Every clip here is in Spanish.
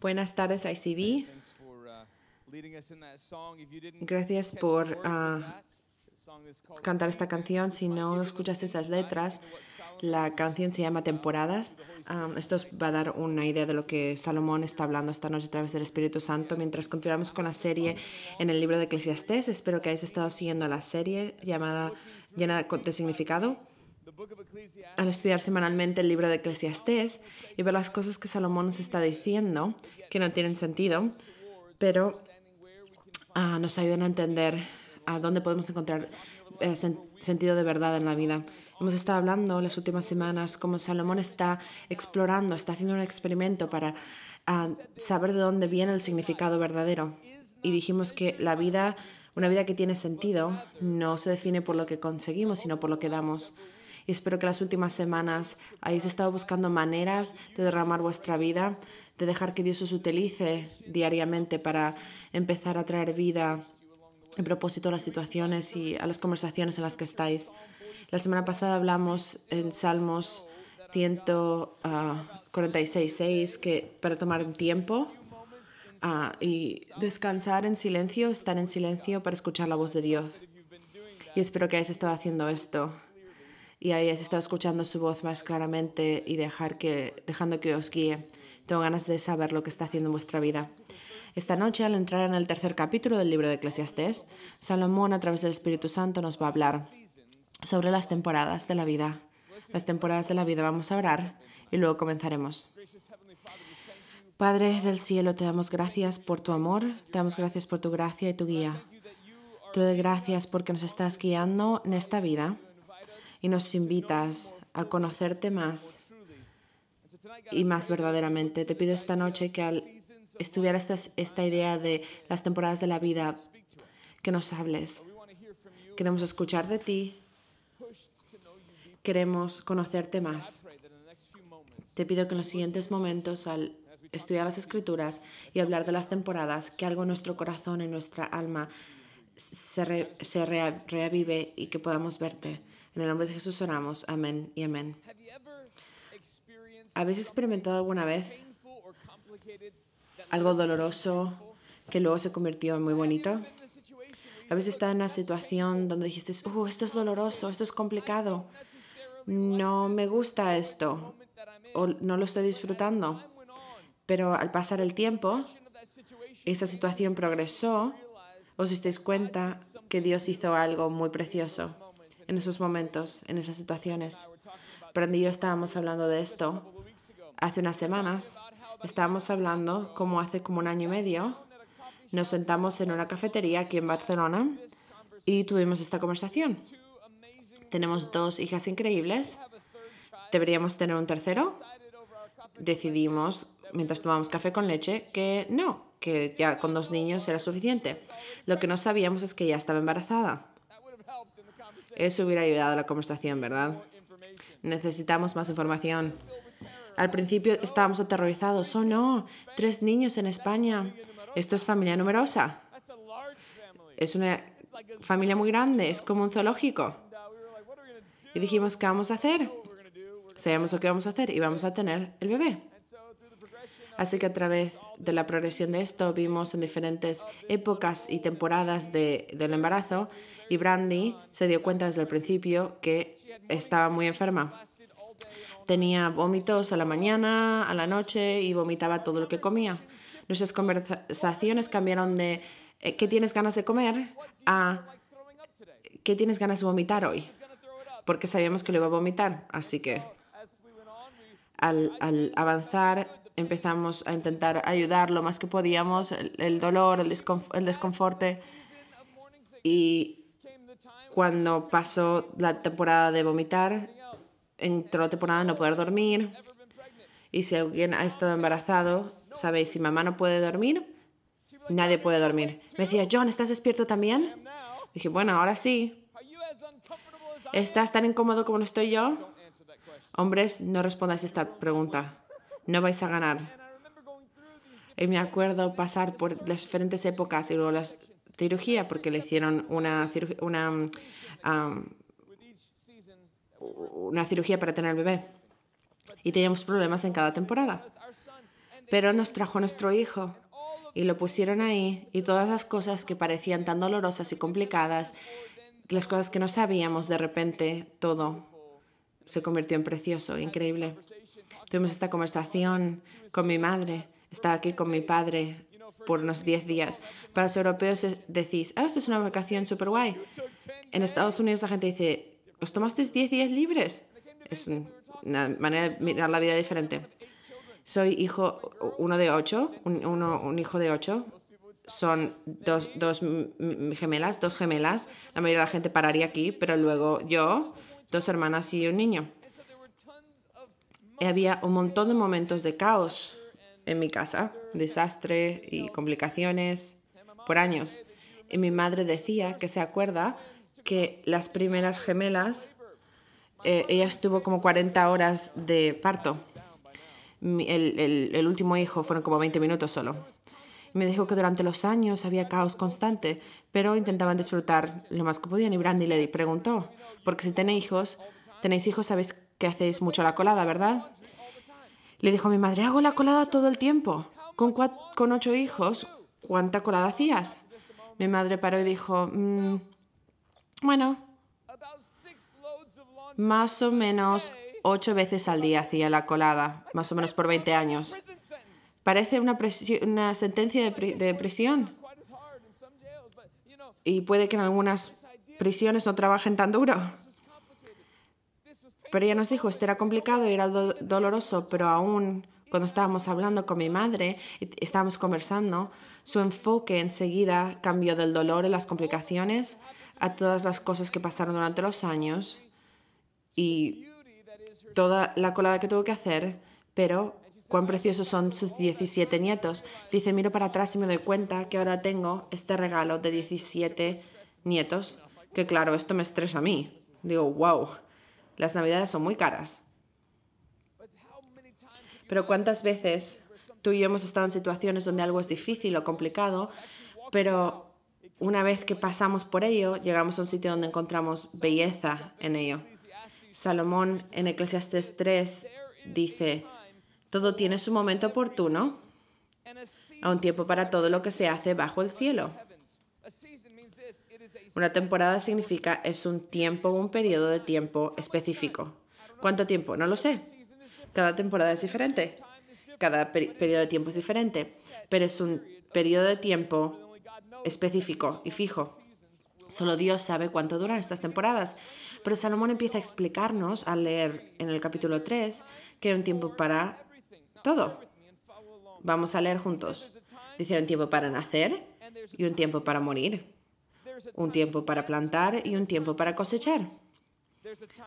Buenas tardes, ICB. Uh, Gracias por ah, cantar esta canción. Si no escuchaste esas letras, la canción se llama Temporadas. Ah, esto os va a dar una idea de lo que Salomón está hablando esta noche a través del Espíritu Santo mientras continuamos con la serie en el libro de Eclesiastés. Espero que hayáis estado siguiendo la serie llamada llena de significado al estudiar semanalmente el libro de Eclesiastés y ver las cosas que Salomón nos está diciendo, que no tienen sentido, pero ah, nos ayudan a entender a dónde podemos encontrar eh, sentido de verdad en la vida. Hemos estado hablando las últimas semanas cómo Salomón está explorando, está haciendo un experimento para ah, saber de dónde viene el significado verdadero. Y dijimos que la vida, una vida que tiene sentido, no se define por lo que conseguimos, sino por lo que damos y espero que las últimas semanas hayáis estado buscando maneras de derramar vuestra vida, de dejar que Dios os utilice diariamente para empezar a traer vida en propósito a las situaciones y a las conversaciones en las que estáis. La semana pasada hablamos en Salmos 146.6 ah, que para tomar un tiempo ah, y descansar en silencio, estar en silencio para escuchar la voz de Dios. Y espero que hayáis estado haciendo esto y ahí has estado escuchando su voz más claramente y dejar que, dejando que os guíe. Tengo ganas de saber lo que está haciendo en vuestra vida. Esta noche, al entrar en el tercer capítulo del libro de Eclesiastés, Salomón, a través del Espíritu Santo, nos va a hablar sobre las temporadas de la vida. Las temporadas de la vida vamos a orar y luego comenzaremos. Padre del cielo, te damos gracias por tu amor, te damos gracias por tu gracia y tu guía. Te doy gracias porque nos estás guiando en esta vida y nos invitas a conocerte más y más verdaderamente. Te pido esta noche que al estudiar esta, idea de las temporadas de la vida, que nos hables. Queremos escuchar de ti. Queremos conocerte más. Te pido que en los siguientes momentos, al estudiar las escrituras y hablar de las temporadas, que algo en nuestro corazón, en nuestra alma, se, reavive y que podamos verte. En el nombre de Jesús oramos. Amén y amén. ¿Habéis experimentado alguna vez algo doloroso que luego se convirtió en muy bonito? ¿Habéis estado en una situación donde dijiste, uh, esto es doloroso, esto es complicado, no me gusta esto, o no lo estoy disfrutando? Pero al pasar el tiempo, esa situación progresó, os disteis cuenta que Dios hizo algo muy precioso en esos momentos, en esas situaciones. Brandy y yo estábamos hablando de esto hace unas semanas. Estábamos hablando como hace como un año y medio. Nos sentamos en una cafetería aquí en Barcelona y tuvimos esta conversación. Tenemos dos hijas increíbles. Deberíamos tener un tercero. Decidimos, mientras tomábamos café con leche, que no, que ya con dos niños era suficiente. Lo que no sabíamos es que ya estaba embarazada. Eso hubiera ayudado a la conversación, ¿verdad? Necesitamos más información. Al principio estábamos aterrorizados. Oh, no, tres niños en España. Esto es familia numerosa. Es una familia muy grande, es como un zoológico. Y dijimos, ¿qué vamos a hacer? Sabíamos lo que vamos a hacer y vamos a tener el bebé. Así que a través de la progresión de esto vimos en diferentes épocas y temporadas del embarazo y Brandy se dio cuenta desde el principio que estaba muy enferma. Tenía vómitos a la mañana, a la noche y vomitaba todo lo que comía. Nuestras conversaciones cambiaron de eh, ¿qué tienes ganas de comer? a ¿qué tienes ganas de vomitar hoy? Porque sabíamos que le iba a vomitar, así que al avanzar empezamos a intentar ayudar lo más que podíamos, el, dolor, el, el, desconforte. Y cuando pasó la temporada de vomitar, entró la temporada de no poder dormir. Y si alguien ha estado embarazado, sabéis, si mamá no puede dormir, nadie puede dormir. Me decía, John, ¿estás despierto también? Dije, bueno, ahora sí. ¿Estás tan incómodo como lo estoy yo? Hombres, no respondas esta pregunta no vais a ganar. Y me acuerdo pasar por las diferentes épocas y luego la cirugía, porque le hicieron una, una, una cirugía para tener bebé. Y teníamos problemas en cada temporada. Pero nos trajo nuestro hijo y lo pusieron ahí y todas las cosas que parecían tan dolorosas y complicadas, las cosas que no sabíamos, de repente todo se convirtió en precioso, increíble. Tuvimos esta conversación con mi madre, estaba aquí con mi padre por unos 10 días. Para los europeos decís, ah, esto es una vacación súper guay. En Estados Unidos la gente dice, ¿os tomasteis 10 días libres? Es una manera de mirar la vida diferente. Soy hijo, uno de ocho, un, un hijo de ocho. Son dos, dos gemelas, dos gemelas. La mayoría de la gente pararía aquí, pero luego yo, dos hermanas y un niño. Y había un montón de momentos de caos en mi casa, desastre y complicaciones por años. Y mi madre decía que se acuerda que las primeras gemelas, eh, ella estuvo como 40 horas de parto. el, el último hijo fueron como 20 minutos solo. Me dijo que durante los años había caos constante, pero intentaban disfrutar lo más que podían. Y Brandy le preguntó, porque si tenéis hijos, tenéis hijos, sabéis que hacéis mucho la colada, ¿verdad? Le dijo mi madre, hago la colada todo el tiempo. Con, con ocho hijos, ¿cuánta colada hacías? Mi madre paró y dijo, mm, bueno, más o menos ocho veces al día hacía la colada, más o menos por 20 años. Parece una, sentencia de, prisión. Y puede que en algunas prisiones no trabajen tan duro. Pero ella nos dijo, esto era complicado y era doloroso, pero aún cuando estábamos hablando con mi madre, estábamos conversando, su enfoque enseguida cambió del dolor y las complicaciones a todas las cosas que pasaron durante los años y toda la colada que tuvo que hacer, pero Cuán preciosos son sus 17 nietos. Dice, miro para atrás y me doy cuenta que ahora tengo este regalo de 17 nietos. Que claro, esto me estresa a mí. Digo, wow, las navidades son muy caras. Pero cuántas veces tú y yo hemos estado en situaciones donde algo es difícil o complicado, pero una vez que pasamos por ello, llegamos a un sitio donde encontramos belleza en ello. Salomón en Eclesiastes 3 dice, todo tiene su momento oportuno, a un tiempo para todo lo que se hace bajo el cielo. Una temporada significa es un tiempo, un periodo de tiempo específico. ¿Cuánto tiempo? No lo sé. Cada temporada es diferente. Cada periodo de tiempo es diferente. Pero es un periodo de tiempo específico y fijo. Solo Dios sabe cuánto duran estas temporadas. Pero Salomón empieza a explicarnos al leer en el capítulo 3 que hay un tiempo para todo. Vamos a leer juntos. Dice un tiempo para nacer y un tiempo para morir. Un tiempo para plantar y un tiempo para cosechar.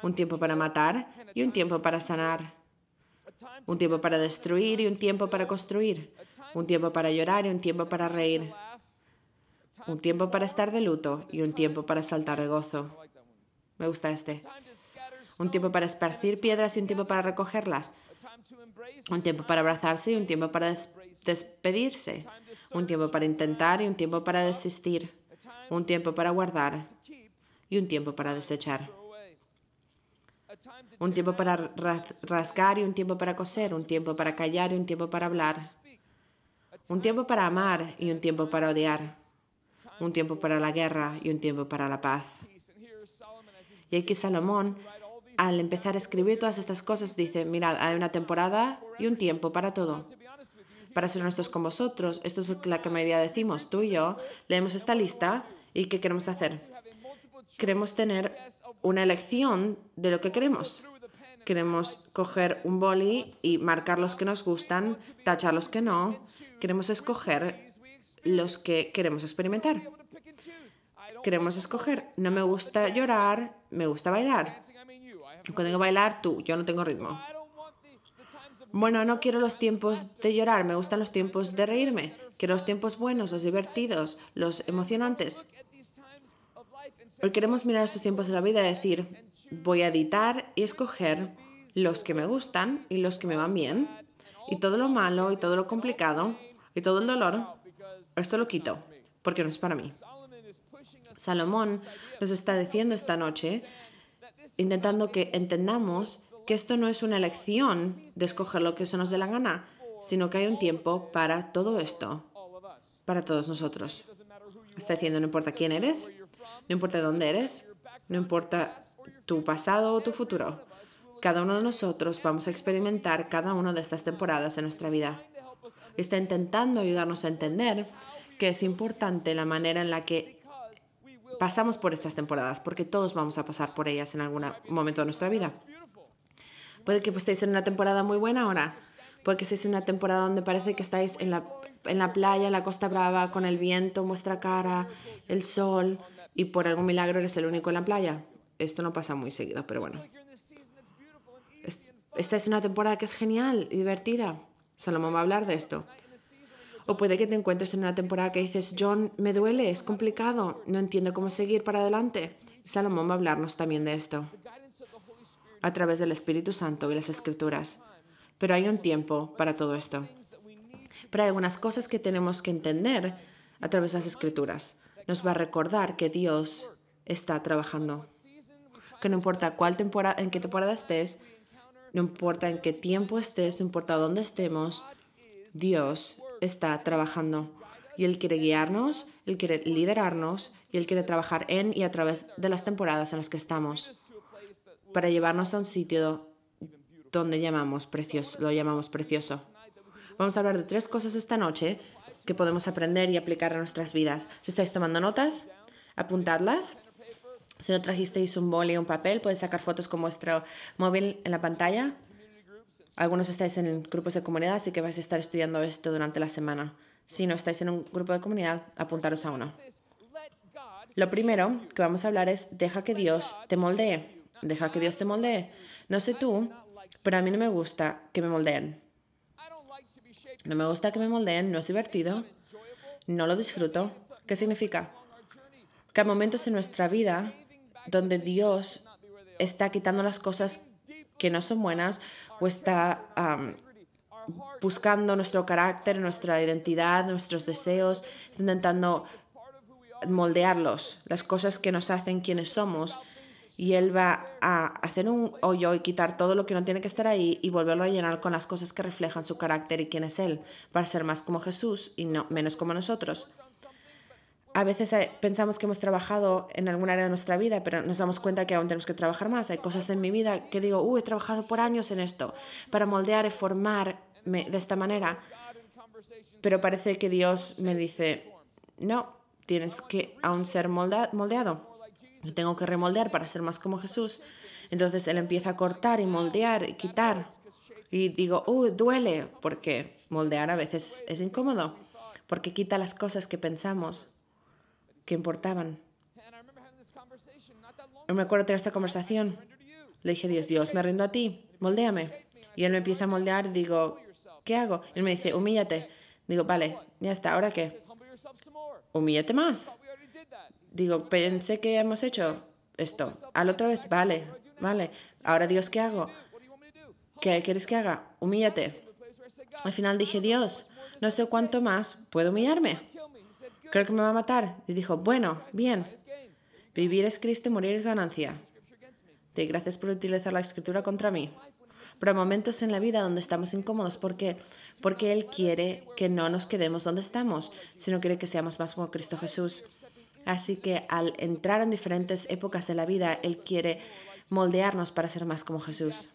Un tiempo para matar y un tiempo para sanar. Un tiempo para destruir y un tiempo para construir. Un tiempo para llorar y un tiempo para reír. Un tiempo para estar de luto y un tiempo para saltar de gozo. Me gusta este un tiempo para esparcir piedras y un tiempo para recogerlas, un tiempo para abrazarse y un tiempo para despedirse, un tiempo para intentar y un tiempo para desistir, un tiempo para guardar y un tiempo para desechar. Un tiempo para rascar y un tiempo para coser, un tiempo para callar y un tiempo para hablar. Un tiempo para amar y un tiempo para odiar. Un tiempo para la guerra y un tiempo para la paz. Y aquí Salomón al empezar a escribir todas estas cosas, dice, mirad, hay una temporada y un tiempo para todo. Para ser honestos con vosotros, esto es lo que la mayoría decimos, tú y yo, leemos esta lista y ¿qué queremos hacer? Queremos tener una elección de lo que queremos. Queremos coger un boli y marcar los que nos gustan, tachar los que no. Queremos escoger los que queremos experimentar. Queremos escoger, no me gusta llorar, me gusta bailar. Cuando tengo que bailar, tú, yo no tengo ritmo. Bueno, no quiero los tiempos de llorar, me gustan los tiempos de reírme. Quiero los tiempos buenos, los divertidos, los emocionantes. Hoy queremos mirar estos tiempos de la vida y decir, voy a editar y escoger los que me gustan y los que me van bien. Y todo lo malo y todo lo complicado y todo el dolor, esto lo quito, porque no es para mí. Salomón nos está diciendo esta noche intentando que entendamos que esto no es una elección de escoger lo que se nos dé la gana, sino que hay un tiempo para todo esto, para todos nosotros. Está diciendo, no importa quién eres, no importa dónde eres, no importa tu pasado o tu futuro. Cada uno de nosotros vamos a experimentar cada una de estas temporadas en nuestra vida. Está intentando ayudarnos a entender que es importante la manera en la que pasamos por estas temporadas, porque todos vamos a pasar por ellas en algún momento de nuestra vida. Puede que estéis en una temporada muy buena ahora, puede que estéis en una temporada donde parece que estáis en la, playa, en la Costa Brava, con el viento en vuestra cara, el sol, y por algún milagro eres el único en la playa. Esto no pasa muy seguido, pero bueno. Esta es una temporada que es genial y divertida. Salomón va a hablar de esto. O puede que te encuentres en una temporada que dices, John, me duele, es complicado, no entiendo cómo seguir para adelante. Salomón va a hablarnos también de esto a través del Espíritu Santo y las Escrituras. Pero hay un tiempo para todo esto. Pero hay algunas cosas que tenemos que entender a través de las Escrituras. Nos va a recordar que Dios está trabajando. Que no importa cuál temporada, en qué temporada estés, no importa en qué tiempo estés, no importa dónde estemos, Dios está trabajando. Y Él quiere guiarnos, Él quiere liderarnos y Él quiere trabajar en y a través de las temporadas en las que estamos para llevarnos a un sitio donde llamamos lo llamamos precioso. Vamos a hablar de tres cosas esta noche que podemos aprender y aplicar a nuestras vidas. Si estáis tomando notas, apuntadlas. Si no trajisteis un boli o un papel, podéis sacar fotos con vuestro móvil en la pantalla. Algunos estáis en grupos de comunidad, así que vais a estar estudiando esto durante la semana. Si no estáis en un grupo de comunidad, apuntaros a uno. Lo primero que vamos a hablar es deja que Dios te moldee. Deja que Dios te moldee. No sé tú, pero a mí no me gusta que me moldeen. No me gusta que me moldeen, no es divertido, no lo disfruto. ¿Qué significa? Que hay momentos en nuestra vida donde Dios está quitando las cosas que no son buenas Está buscando nuestro carácter, nuestra identidad, nuestros deseos, intentando moldearlos, las cosas que nos hacen quienes somos. Y Él va a hacer un hoyo y quitar todo lo que no tiene que estar ahí y volverlo a llenar con las cosas que reflejan su carácter y quién es Él, para ser más como Jesús y no, menos como nosotros a veces eh, pensamos que hemos trabajado en algún área de nuestra vida, pero nos damos cuenta que aún tenemos que trabajar más. Hay cosas en mi vida que digo, ¡uy! he trabajado por años en esto, para moldear y formarme de esta manera. Pero parece que Dios me dice, no, tienes que aún ser moldeado. Yo tengo que remoldear para ser más como Jesús. Entonces Él empieza a cortar y moldear y quitar. Y digo, uh, duele, porque moldear a veces es incómodo, porque quita las cosas que pensamos que importaban. Yo me acuerdo tener esta conversación. Le dije, Dios, Dios, me rindo a ti, moldéame. Y él me empieza a moldear, digo, ¿qué hago? Y él me dice, humíllate. Digo, vale, ya está, ¿ahora qué? Humíllate más. Digo, pensé que hemos hecho esto. Al otra vez, vale, vale. Ahora, Dios, ¿qué hago? ¿Qué quieres que haga? Humíllate. Al final dije, Dios, no sé cuánto más puedo humillarme. Creo que me va a matar. Y dijo, bueno, bien. Vivir es Cristo y morir es ganancia. Te gracias por utilizar la escritura contra mí. Pero hay momentos en la vida donde estamos incómodos. ¿Por qué? Porque Él quiere que no nos quedemos donde estamos, sino quiere que seamos más como Cristo Jesús. Así que al entrar en diferentes épocas de la vida, Él quiere moldearnos para ser más como Jesús.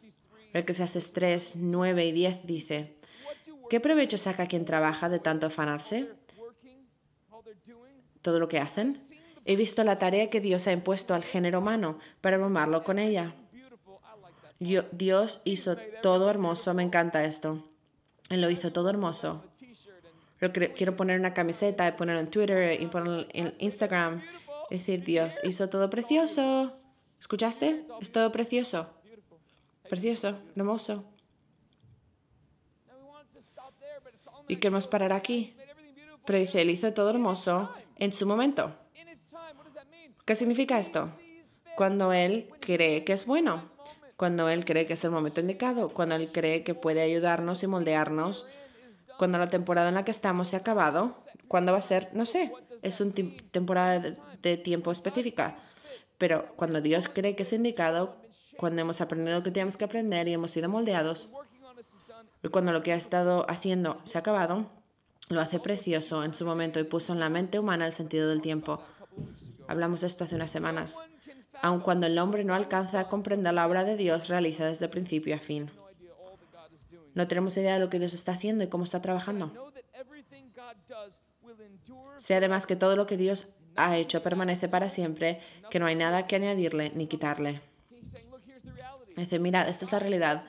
hace 3, 9 y 10 dice, ¿qué provecho saca quien trabaja de tanto afanarse? todo lo que hacen. He visto la tarea que Dios ha impuesto al género humano para abrumarlo con ella. Dios hizo todo hermoso, me encanta esto. Él lo hizo todo hermoso. quiero poner una camiseta y ponerlo en Twitter y ponerlo en Instagram. Decir, Dios hizo todo precioso. ¿Escuchaste? Es todo precioso. Precioso, hermoso. Y queremos parar aquí. Pero dice, él hizo todo hermoso, en su momento. ¿Qué significa esto? Cuando Él cree que es bueno, cuando Él cree que es el momento indicado, cuando Él cree que puede ayudarnos y moldearnos, cuando la temporada en la que estamos se ha acabado, cuándo va a ser, no sé, es una temporada de, tiempo específica. Pero cuando Dios cree que es indicado, cuando hemos aprendido lo que tenemos que aprender y hemos sido moldeados, y cuando lo que ha estado haciendo se ha acabado, lo hace precioso en su momento y puso en la mente humana el sentido del tiempo. Hablamos de esto hace unas semanas. Aun cuando el hombre no alcanza a comprender la obra de Dios realiza desde principio a fin. No tenemos idea de lo que Dios está haciendo y cómo está trabajando. Sé además que todo lo que Dios ha hecho permanece para siempre, que no hay nada que añadirle ni quitarle. Dice, mira, esta es la realidad.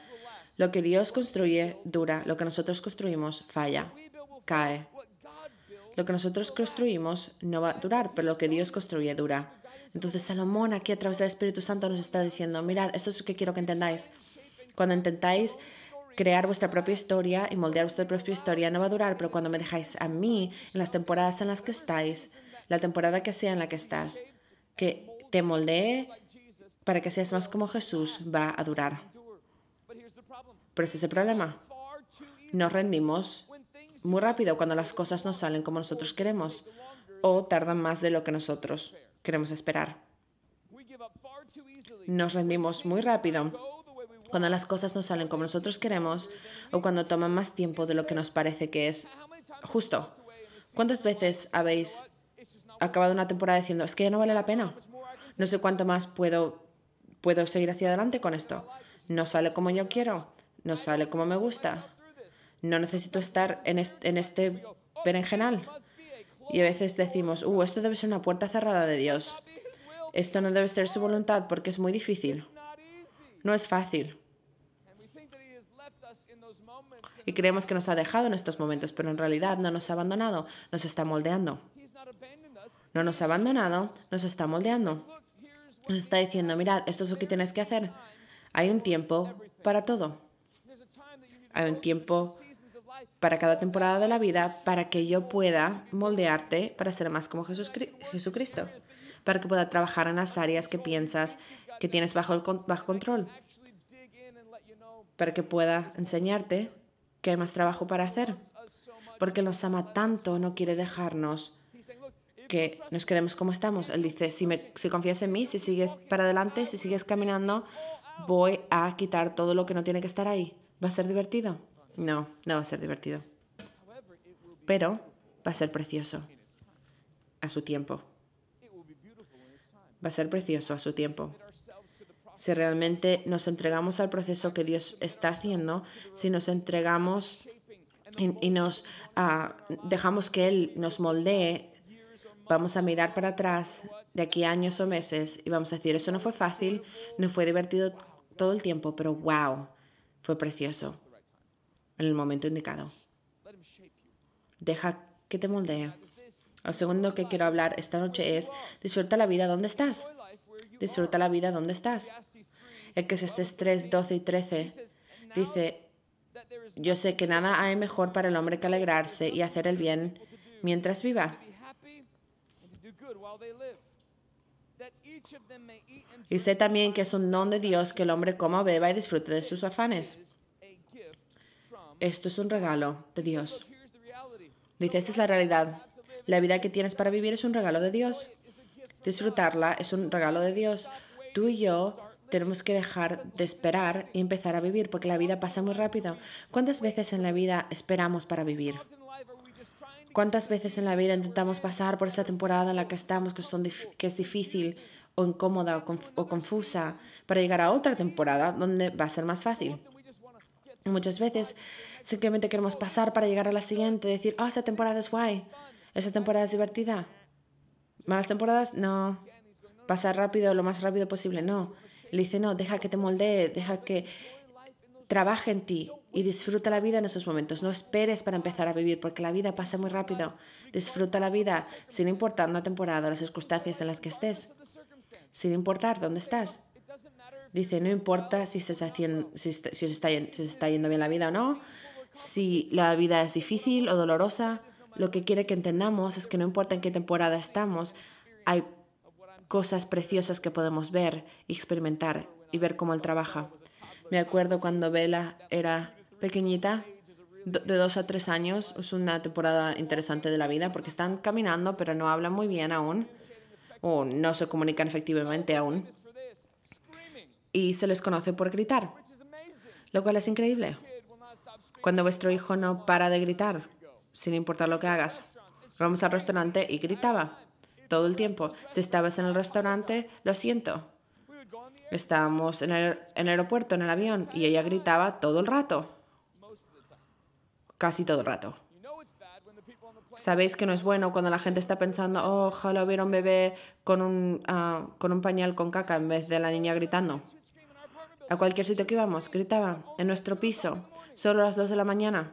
Lo que Dios construye dura, lo que nosotros construimos falla cae. Lo que nosotros construimos no va a durar, pero lo que Dios construye dura. Entonces Salomón aquí a través del Espíritu Santo nos está diciendo, mirad, esto es lo que quiero que entendáis. Cuando intentáis crear vuestra propia historia y moldear vuestra propia historia, no va a durar, pero cuando me dejáis a mí, en las temporadas en las que estáis, la temporada que sea en la que estás, que te moldee para que seas más como Jesús, va a durar. Pero ese es el problema. No rendimos muy rápido cuando las cosas no salen como nosotros queremos o tardan más de lo que nosotros queremos esperar. Nos rendimos muy rápido cuando las cosas no salen como nosotros queremos o cuando toman más tiempo de lo que nos parece que es justo. ¿Cuántas veces habéis acabado una temporada diciendo, es que ya no vale la pena? No sé cuánto más puedo, puedo seguir hacia adelante con esto. No sale como yo quiero, no sale como me gusta, no necesito estar en, este berenjenal. Y a veces decimos, uh, esto debe ser una puerta cerrada de Dios. Esto no debe ser su voluntad porque es muy difícil. No es fácil. Y creemos que nos ha dejado en estos momentos, pero en realidad no nos ha abandonado, nos está moldeando. No nos ha abandonado, nos está moldeando. Nos está diciendo, mirad, esto es lo que tienes que hacer. Hay un tiempo para todo. Hay un tiempo para cada temporada de la vida para que yo pueda moldearte para ser más como Jesucristo, para que pueda trabajar en las áreas que piensas que tienes bajo, el, bajo control, para que pueda enseñarte que hay más trabajo para hacer, porque nos ama tanto, no quiere dejarnos que nos quedemos como estamos. Él dice, si, si confías en mí, si sigues para adelante, si sigues caminando, voy a quitar todo lo que no tiene que estar ahí. Va a ser divertido. No, no va a ser divertido. Pero va a ser precioso a su tiempo. Va a ser precioso a su tiempo. Si realmente nos entregamos al proceso que Dios está haciendo, si nos entregamos y, nos ah, dejamos que Él nos moldee, vamos a mirar para atrás de aquí años o meses y vamos a decir, eso no fue fácil, no fue divertido todo el tiempo, pero wow, fue precioso en el momento indicado. Deja que te moldee. Lo segundo que quiero hablar esta noche es, disfruta la vida donde estás. Disfruta la vida donde estás. El que es 3, 12 y 13 dice, yo sé que nada hay mejor para el hombre que alegrarse y hacer el bien mientras viva. Y sé también que es un don de Dios que el hombre coma, beba y disfrute de sus afanes esto es un regalo de Dios. Dice, esta es la realidad. La vida que tienes para vivir es un regalo de Dios. Disfrutarla es un regalo de Dios. Tú y yo tenemos que dejar de esperar y empezar a vivir, porque la vida pasa muy rápido. ¿Cuántas veces en la vida esperamos para vivir? ¿Cuántas veces en la vida intentamos pasar por esta temporada en la que estamos, que, es difícil o incómoda o confusa, para llegar a otra temporada donde va a ser más fácil? Muchas veces Simplemente queremos pasar para llegar a la siguiente, decir, oh, esta temporada es guay, Esa temporada es divertida. ¿Malas temporadas? No. Pasar rápido, lo más rápido posible, no. Le dice, no, deja que te moldee, deja que trabaje en ti y disfruta la vida en esos momentos. No esperes para empezar a vivir, porque la vida pasa muy rápido. Disfruta la vida sin importar la temporada, las circunstancias en las que estés, sin importar dónde estás. Dice, no importa si, estás haciendo, si, si os está yendo bien la vida o no, si la vida es difícil o dolorosa, lo que quiere que entendamos es que no importa en qué temporada estamos, hay cosas preciosas que podemos ver y experimentar y ver cómo Él trabaja. Me acuerdo cuando Bella era pequeñita, de dos a tres años, es una temporada interesante de la vida porque están caminando pero no hablan muy bien aún o no se comunican efectivamente aún y se les conoce por gritar, lo cual es increíble. Cuando vuestro hijo no para de gritar, sin importar lo que hagas. Vamos al restaurante y gritaba todo el tiempo. Si estabas en el restaurante, lo siento. Estábamos en el, aeropuerto, en el avión, y ella gritaba todo el rato. Casi todo el rato. Sabéis que no es bueno cuando la gente está pensando, oh, ojalá hubiera un bebé con un, ah, con un pañal con caca en vez de la niña gritando. A cualquier sitio que íbamos, gritaba, en nuestro piso solo a las 2 de la mañana.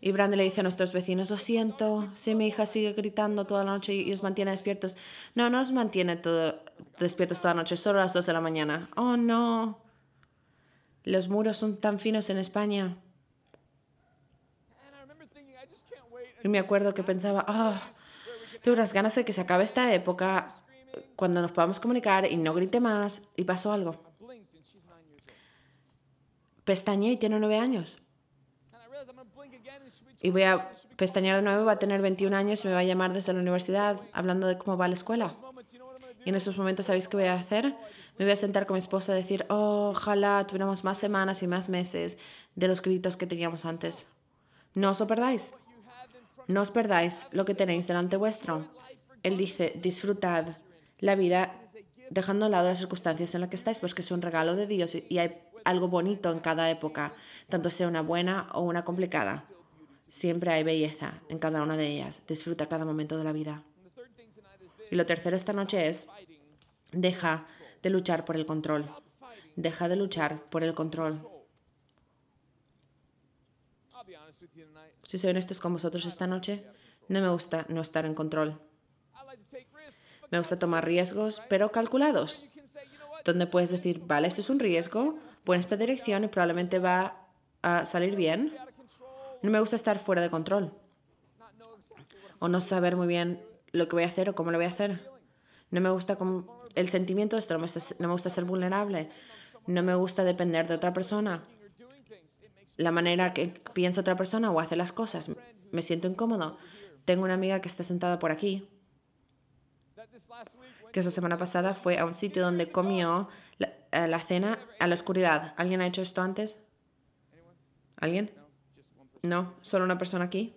Y Brandy le dice a nuestros vecinos, lo siento, si mi hija sigue gritando toda la noche y os mantiene despiertos. No, no os mantiene todo, despiertos toda la noche, solo a las 2 de la mañana. Oh, no. Los muros son tan finos en España. Y me acuerdo que pensaba, oh, tengo unas ganas de que se acabe esta época cuando nos podamos comunicar y no grite más y pasó algo pestañeé y tiene nueve años. Y voy a pestañear de nuevo, va a tener 21 años y me va a llamar desde la universidad hablando de cómo va la escuela. Y en estos momentos, ¿sabéis qué voy a hacer? Oh, me voy a sentar con mi esposa a decir, ojalá tuviéramos más semanas y más meses de los créditos que teníamos antes. No os lo perdáis. No os perdáis lo que tenéis delante vuestro. Él dice, disfrutad la vida dejando a lado las circunstancias en las que estáis, pues que es un regalo de Dios y hay algo bonito en cada época, tanto sea una buena o una complicada. Siempre hay belleza en cada una de ellas. Disfruta cada momento de la vida. Y lo tercero esta noche es, deja de luchar por el control. Deja de luchar por el control. Si soy honesto con vosotros esta noche, no me gusta no estar en control. Me gusta tomar riesgos, pero calculados, donde puedes decir, vale, esto es un riesgo, voy en esta dirección y probablemente va a salir bien. No me gusta estar fuera de control o no saber muy bien lo que voy a hacer o cómo lo voy a hacer. No me gusta el sentimiento de esto, no me gusta ser vulnerable, no me gusta depender de otra persona. La manera que piensa otra persona o hace las cosas, me siento incómodo. Tengo una amiga que está sentada por aquí que esa semana pasada fue a un sitio donde comió eh, la, cena a la oscuridad. ¿Alguien ha hecho esto antes? ¿Alguien? No, solo una persona aquí.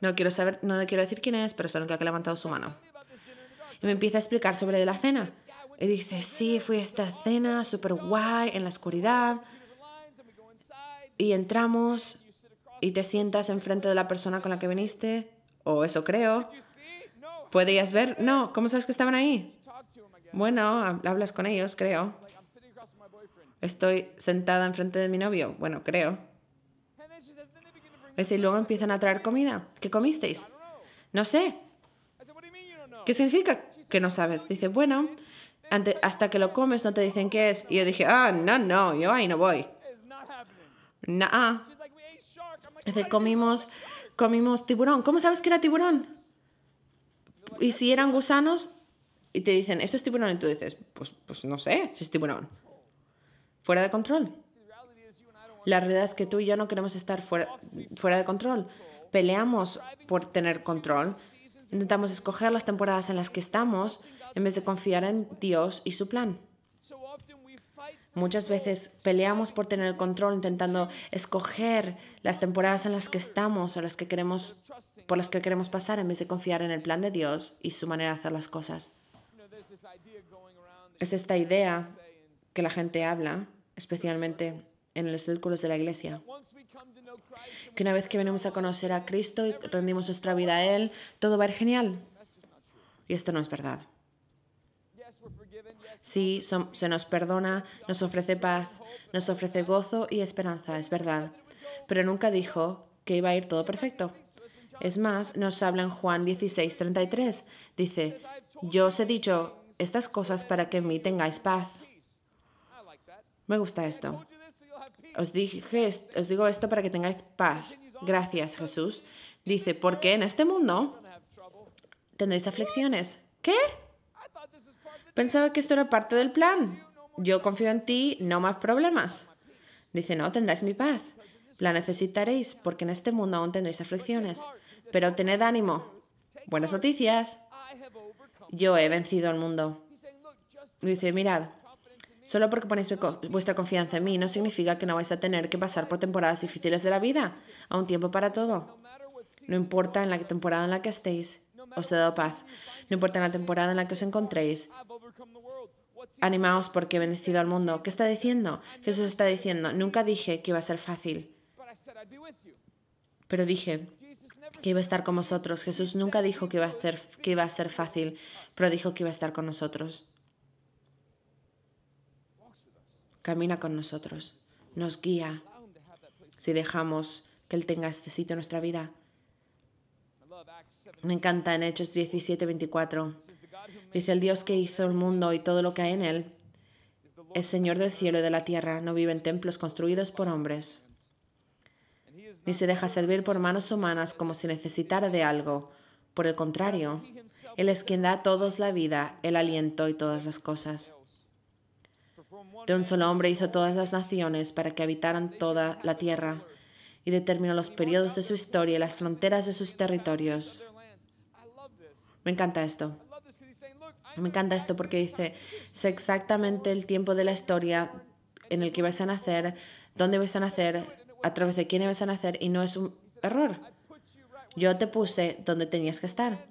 No quiero saber, no quiero decir quién es, pero solo que ha levantado su mano. Y me empieza a explicar sobre la cena. Y dice, sí, fui a esta cena súper guay, en la oscuridad. Y entramos y te sientas enfrente de la persona con la que viniste, o eso creo. ¿Podías ver? No, ¿cómo sabes que estaban ahí? Bueno, hablas con ellos, creo. Estoy sentada enfrente de mi novio. Bueno, creo. Es decir, luego empiezan a traer comida. ¿Qué comisteis? No sé. ¿Qué significa que no sabes? Dice, bueno, hasta que lo comes no te dicen qué es. Y yo dije, ah, no, no, yo ahí no voy. Nah. Dice, comimos, comimos tiburón. ¿Cómo sabes que era tiburón? ¿y si eran gusanos? Y te dicen, ¿esto es tiburón? Y tú dices, pues, pues no sé si es tiburón. Fuera de control. La realidad es que tú y yo no queremos estar fuera de control. Peleamos por tener control. Intentamos escoger las temporadas en las que estamos en vez de confiar en Dios y su plan. Muchas veces peleamos por tener el control intentando escoger las temporadas en las que estamos o las que queremos por las que queremos pasar en vez de confiar en el plan de Dios y su manera de hacer las cosas. Es esta idea que la gente habla, especialmente en los círculos de la iglesia. Que una vez que venimos a conocer a Cristo y rendimos nuestra vida a Él, todo va a ir genial. Y esto no es verdad. Sí, se nos perdona, nos ofrece paz, nos ofrece gozo y esperanza, es verdad. Pero nunca dijo que iba a ir todo perfecto. Es más, nos habla en Juan 16, 33. Dice, yo os he dicho estas cosas para que en mí tengáis paz. Me gusta esto. Os, dije, os digo esto para que tengáis paz. Gracias, Jesús. Dice, porque en este mundo tendréis aflicciones. ¿Qué? Pensaba que esto era parte del plan. Yo confío en ti, no más problemas. Dice, no, tendréis mi paz. La necesitaréis, porque en este mundo aún tendréis aflicciones. Pero tened ánimo. Buenas noticias. Yo he vencido al mundo. Dice, mirad, solo porque ponéis vuestra confianza en mí no significa que no vais a tener que pasar por temporadas difíciles de la vida. A un tiempo para todo. No importa en la temporada en la que estéis, os he dado paz no importa la temporada en la que os encontréis. Animaos porque he bendecido al mundo. ¿Qué está diciendo? Jesús está diciendo, nunca dije que iba a ser fácil, pero dije que iba a estar con vosotros. Jesús nunca dijo que iba a, ser, que iba a ser fácil, pero dijo que iba a estar con nosotros. Camina con nosotros, nos guía. Si dejamos que Él tenga este sitio en nuestra vida, me encanta en Hechos 17, 24. Dice el Dios que hizo el mundo y todo lo que hay en él. Es Señor del cielo y de la tierra, no vive en templos construidos por hombres, ni se deja servir por manos humanas como si necesitara de algo. Por el contrario, Él es quien da a todos la vida, el aliento y todas las cosas. De un solo hombre hizo todas las naciones para que habitaran toda la tierra y determinó los periodos de su historia y las fronteras de sus territorios. Me encanta esto. Me encanta esto porque dice, sé exactamente el tiempo de la historia en el que vas a nacer, dónde vas a nacer, a través de quién vas a nacer y no es un error. Yo te puse donde tenías que estar,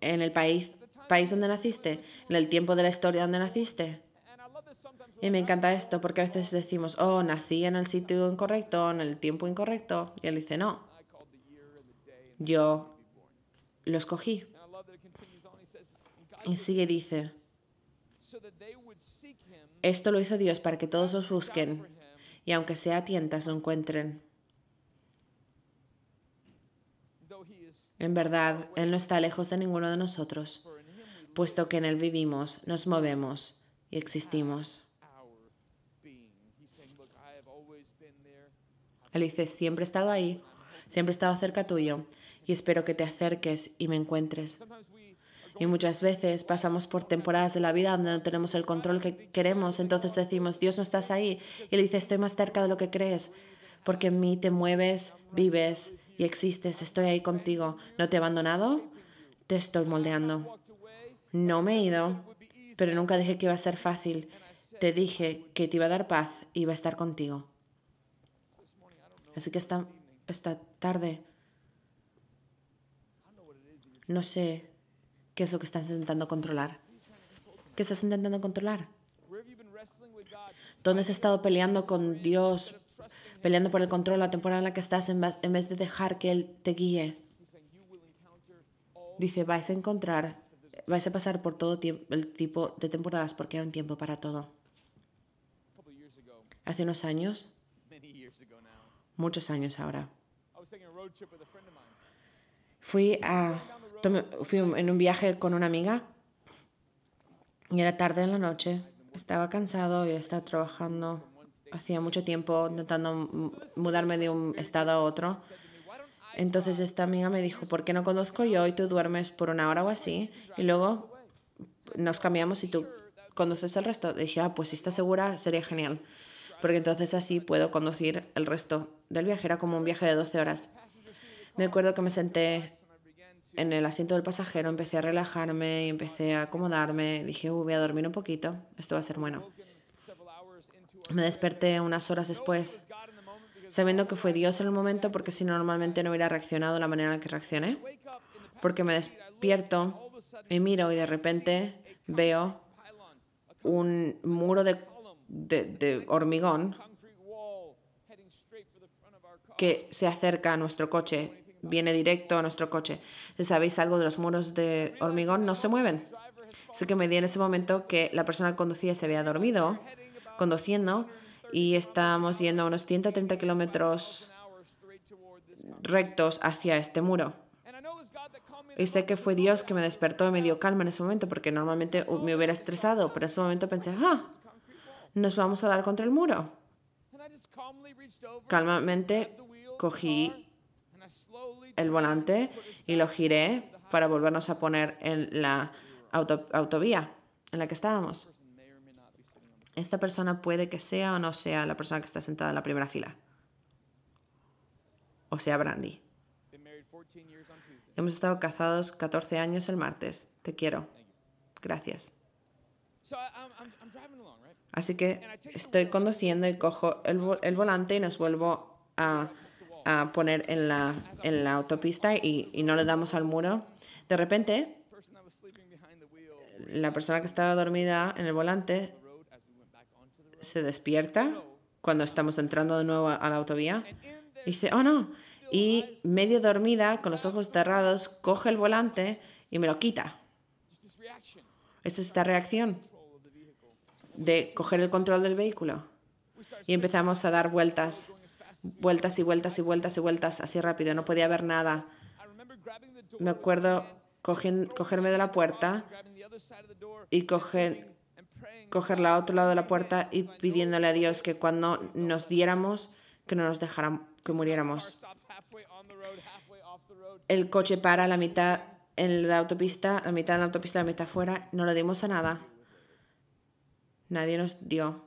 en el país, país donde naciste, en el tiempo de la historia donde naciste. Y me encanta esto porque a veces decimos, oh, nací en el sitio incorrecto, en el tiempo incorrecto. Y él dice, no, yo lo escogí. Y sigue, dice, esto lo hizo Dios para que todos os busquen y aunque sea tientas lo encuentren. En verdad, Él no está lejos de ninguno de nosotros, puesto que en Él vivimos, nos movemos y existimos. Él dice, siempre he estado ahí, siempre he estado cerca tuyo y espero que te acerques y me encuentres. Y muchas veces pasamos por temporadas de la vida donde no tenemos el control que queremos, entonces decimos, Dios no estás ahí. Y dice, estoy más cerca de lo que crees, porque en mí te mueves, vives y existes, estoy ahí contigo. No te he abandonado, te estoy moldeando. No me he ido, pero nunca dije que iba a ser fácil. Te dije que te iba a dar paz y iba a estar contigo. Así que esta, esta tarde no sé qué es lo que estás intentando controlar. ¿Qué estás intentando controlar? ¿Dónde has estado peleando con Dios, peleando por el control la temporada en la que estás en vez, en vez de dejar que Él te guíe? Dice, vais a encontrar, vais a pasar por todo el tipo de temporadas porque hay un tiempo para todo. Hace unos años muchos años ahora. Fui, a, fui en un viaje con una amiga y era tarde en la noche. Estaba cansado y estaba trabajando. Hacía mucho tiempo intentando mudarme de un estado a otro. Entonces esta amiga me dijo, ¿por qué no conozco yo y tú duermes por una hora o así? Y luego nos cambiamos y tú conduces el resto. dije, ah, pues si estás segura, sería genial porque entonces así puedo conducir el resto del viaje. Era como un viaje de 12 horas. Me acuerdo que me senté en el asiento del pasajero, empecé a relajarme y empecé a acomodarme. Dije, voy a dormir un poquito, esto va a ser bueno. Me desperté unas horas después, sabiendo que fue Dios en el momento, porque si no, normalmente no hubiera reaccionado de la manera en la que reaccioné. Porque me despierto y miro y de repente veo un muro de de, hormigón que se acerca a nuestro coche, viene directo a nuestro coche. Si sabéis algo de los muros de hormigón, no se mueven. Así que me di en ese momento que la persona que conducía se había dormido conduciendo y estábamos yendo a unos 130 kilómetros rectos hacia este muro. Y sé que fue Dios que me despertó y me dio calma en ese momento porque normalmente me hubiera estresado, pero en ese momento pensé, ah, nos vamos a dar contra el muro. Calmamente cogí el volante y lo giré para volvernos a poner en la autovía en la que estábamos. Esta persona puede que sea o no sea la persona que está sentada en la primera fila. O sea, Brandy. Hemos estado casados 14 años el martes. Te quiero. Gracias. Así que estoy conduciendo y cojo el, volante y nos vuelvo a, poner en la, autopista y, y no le damos al muro. De repente, la persona que estaba dormida en el volante se despierta cuando estamos entrando de nuevo a la autovía y dice, oh no, y medio dormida, con los ojos cerrados, coge el volante y me lo quita. Esta es esta reacción de coger el control del vehículo. Y empezamos a dar vueltas, vueltas y vueltas y vueltas y vueltas, así rápido. No podía ver nada. Me acuerdo cogerme de la puerta y cogerla a otro lado de la puerta y pidiéndole a Dios que cuando nos diéramos, que no nos dejaran que muriéramos. El coche para la mitad en la autopista, la mitad en la autopista, la mitad fuera, no lo dimos a nada nadie nos dio.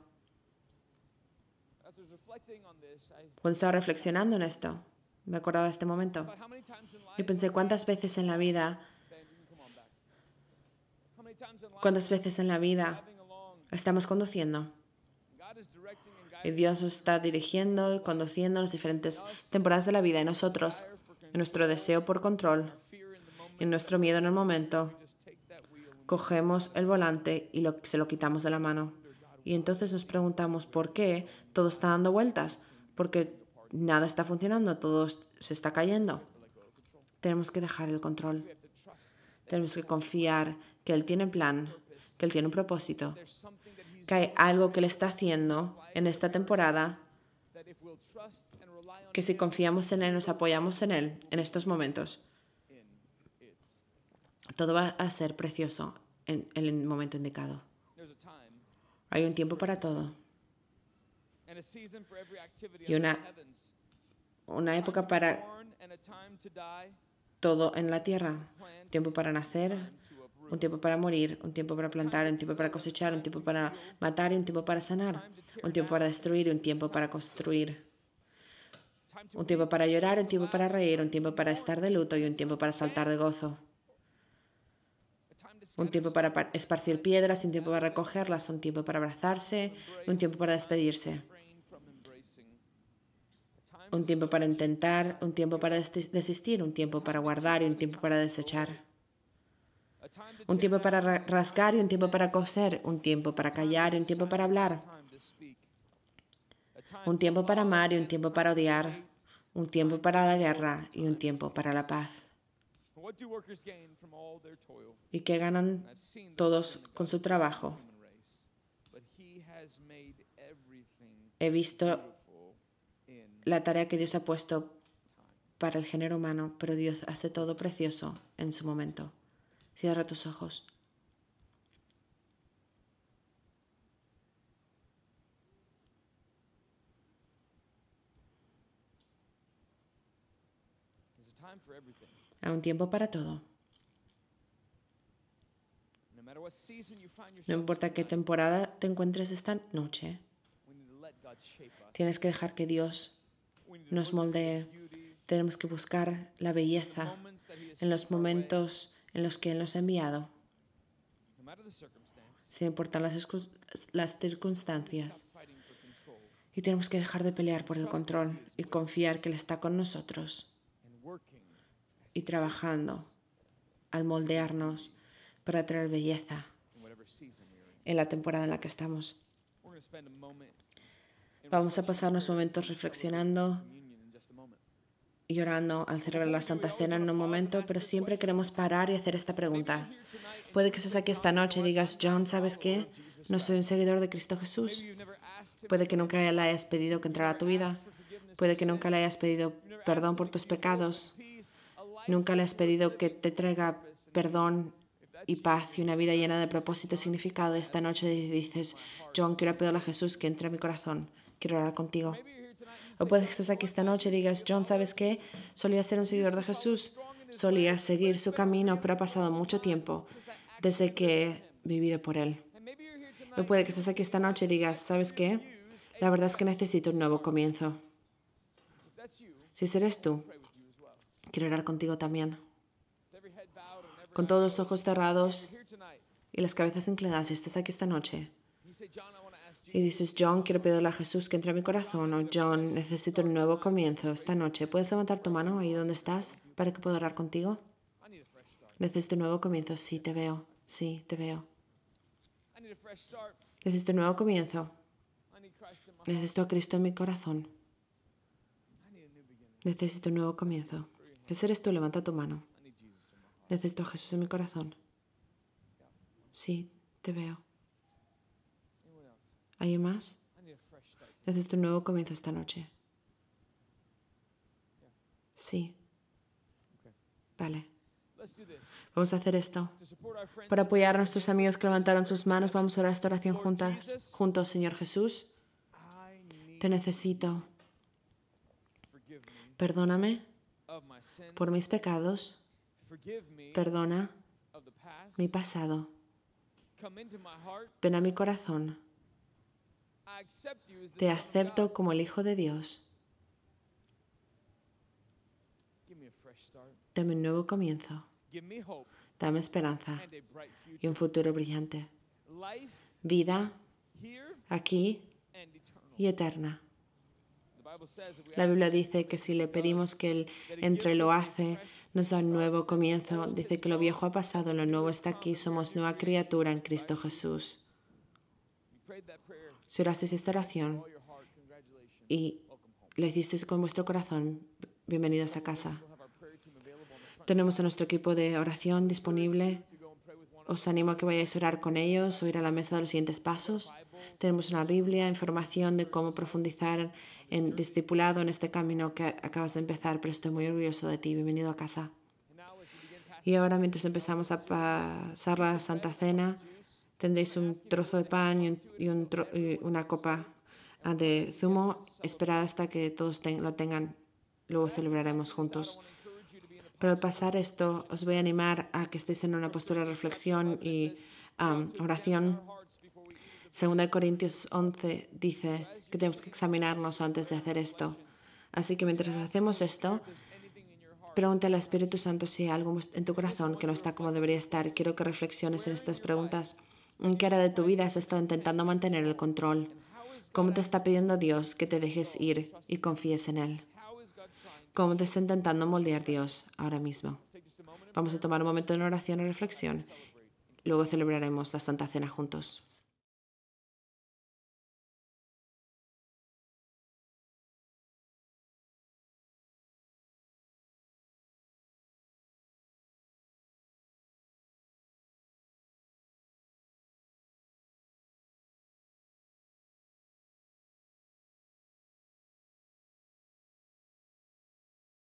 Cuando estaba reflexionando en esto, me acordaba de este momento. Y pensé, ¿cuántas veces en la vida, cuántas veces en la vida estamos conduciendo? Y Dios nos está dirigiendo y conduciendo las diferentes temporadas de la vida y nosotros, en nuestro deseo por control, en nuestro miedo en el momento, cogemos el volante y se lo quitamos de la mano. Y entonces nos preguntamos por qué todo está dando vueltas, porque nada está funcionando, todo se está cayendo. Tenemos que dejar el control. Tenemos que confiar que Él tiene plan, que Él tiene un propósito, que hay algo que Él está haciendo en esta temporada, que si confiamos en Él, nos apoyamos en Él en estos momentos, todo va a ser precioso en, el momento indicado. Hay un tiempo para todo. Y una, una época para todo en la tierra. tiempo para nacer, un tiempo para morir, un tiempo para plantar, un tiempo para cosechar, un tiempo para matar y un tiempo para sanar. Un tiempo para destruir y un tiempo para construir. Un tiempo para llorar, un tiempo para reír, un tiempo para estar de luto y un tiempo para saltar de gozo un tiempo para esparcir piedras, un tiempo para recogerlas, un tiempo para abrazarse, un tiempo para despedirse, un tiempo para intentar, un tiempo para desistir, un tiempo para guardar y un tiempo para desechar. Un tiempo para rascar y un tiempo para coser, un tiempo para callar y un tiempo para hablar. Un tiempo para amar y un tiempo para odiar, un tiempo para la guerra y un tiempo para la paz y qué ganan todos con su trabajo. He visto la tarea que Dios ha puesto para el género humano, pero Dios hace todo precioso en su momento. Cierra tus ojos. Hay un tiempo para todo. No importa qué temporada te encuentres esta noche, tienes que dejar que Dios nos moldee. Tenemos que buscar la belleza en los momentos en los que Él nos ha enviado. Sin importar las, las circunstancias. Y tenemos que dejar de pelear por el control y confiar que Él está con nosotros y trabajando al moldearnos para traer belleza en la temporada en la que estamos. Vamos a pasar unos momentos reflexionando y llorando al celebrar la Santa Cena en un momento, pero siempre queremos parar y hacer esta pregunta. Puede que estés aquí esta noche y digas, John, ¿sabes qué? No soy un seguidor de Cristo Jesús. Puede que nunca le hayas pedido que entrara a tu vida. Puede que nunca le hayas pedido perdón por tus pecados. Nunca le has pedido que te traiga perdón y paz y una vida llena de propósito y significado. Esta noche dices, John, quiero pedirle a Jesús que entre a mi corazón. Quiero orar contigo. O puede que estés aquí esta noche y digas, John, ¿sabes qué? Solía ser un seguidor de Jesús. Solía seguir su camino, pero ha pasado mucho tiempo desde que he vivido por él. O puede que estés aquí esta noche y digas, ¿sabes qué? La verdad es que necesito un nuevo comienzo. Si eres tú, Quiero orar contigo también. Con todos los ojos cerrados y las cabezas inclinadas, si estás aquí esta noche y dices, John, quiero pedirle a Jesús que entre a mi corazón, o John, necesito un nuevo comienzo esta noche, ¿puedes levantar tu mano ahí donde estás para que pueda orar contigo? Necesito un nuevo comienzo, sí, te veo, sí, te veo. Necesito un nuevo comienzo. Necesito a Cristo en mi corazón. Necesito un nuevo comienzo. Ese eres tú, levanta tu mano. Necesito a Jesús en mi corazón. Sí, te veo. ¿Alguien más? Necesito un nuevo comienzo esta noche. Sí. Vale. Vamos a hacer esto. Para apoyar a nuestros amigos que levantaron sus manos, vamos a orar esta oración juntas, juntos, Señor Jesús. Te necesito. Perdóname por mis pecados, perdona mi pasado, ven a mi corazón, te acepto como el Hijo de Dios. Dame un nuevo comienzo. Dame esperanza y un futuro brillante. Vida aquí y eterna. La Biblia dice que si le pedimos que Él entre lo hace, nos da un nuevo comienzo. Dice que lo viejo ha pasado, lo nuevo está aquí, somos nueva criatura en Cristo Jesús. Si orasteis esta oración y lo hiciste con vuestro corazón, bienvenidos a casa. Tenemos a nuestro equipo de oración disponible os animo a que vayáis a orar con ellos o ir a la mesa de los siguientes pasos. Tenemos una Biblia, información de cómo profundizar en discipulado en este camino que acabas de empezar, pero estoy muy orgulloso de ti. Bienvenido a casa. Y ahora, mientras empezamos a pasar la Santa Cena, tendréis un trozo de pan y, una copa ah, de zumo. Esperad hasta que todos lo tengan. Luego celebraremos juntos. Pero al pasar esto, os voy a animar a que estéis en una postura de reflexión y oración. Segunda de Corintios 11 dice que tenemos que examinarnos antes de hacer esto. Así que mientras hacemos esto, pregunta al Espíritu Santo si hay algo en tu corazón que no está como debería estar. Quiero que reflexiones en estas preguntas. ¿En qué área de tu vida has estado intentando mantener el control? ¿Cómo te está pidiendo Dios que te dejes ir y confíes en Él? como te está intentando moldear Dios ahora mismo. Vamos a tomar un momento en oración y reflexión. Luego celebraremos la Santa Cena juntos.